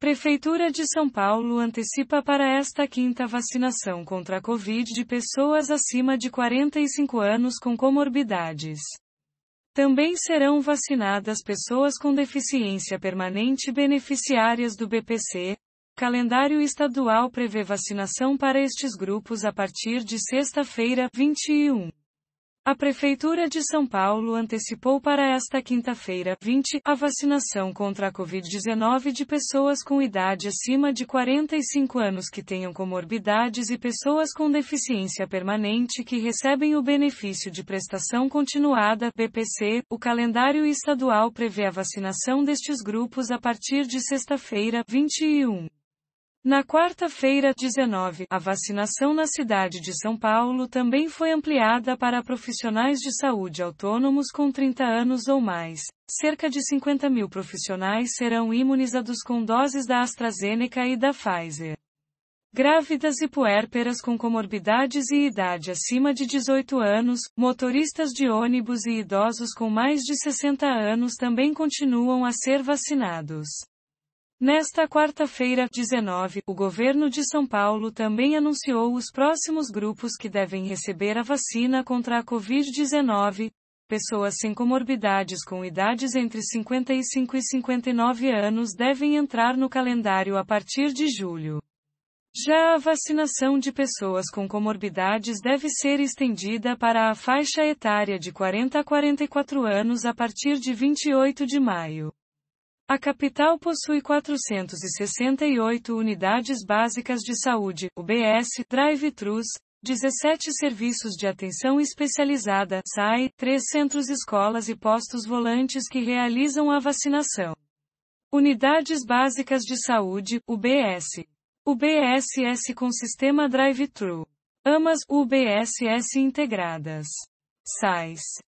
Prefeitura de São Paulo antecipa para esta quinta vacinação contra a Covid de pessoas acima de 45 anos com comorbidades. Também serão vacinadas pessoas com deficiência permanente beneficiárias do BPC. Calendário estadual prevê vacinação para estes grupos a partir de sexta-feira, 21. A Prefeitura de São Paulo antecipou para esta quinta-feira, 20, a vacinação contra a Covid-19 de pessoas com idade acima de 45 anos que tenham comorbidades e pessoas com deficiência permanente que recebem o benefício de prestação continuada (BPC). O calendário estadual prevê a vacinação destes grupos a partir de sexta-feira, 21. Na quarta-feira, 19, a vacinação na cidade de São Paulo também foi ampliada para profissionais de saúde autônomos com 30 anos ou mais. Cerca de 50 mil profissionais serão imunizados com doses da AstraZeneca e da Pfizer. Grávidas e puérperas com comorbidades e idade acima de 18 anos, motoristas de ônibus e idosos com mais de 60 anos também continuam a ser vacinados. Nesta quarta-feira, 19, o governo de São Paulo também anunciou os próximos grupos que devem receber a vacina contra a Covid-19. Pessoas sem comorbidades com idades entre 55 e 59 anos devem entrar no calendário a partir de julho. Já a vacinação de pessoas com comorbidades deve ser estendida para a faixa etária de 40 a 44 anos a partir de 28 de maio. A capital possui 468 unidades básicas de saúde, UBS, drive-thrus, 17 serviços de atenção especializada, SAI, 3 centros escolas e postos volantes que realizam a vacinação. Unidades Básicas de Saúde, UBS. UBSS com sistema drive-thru. AMAS, UBSS integradas. SAIS.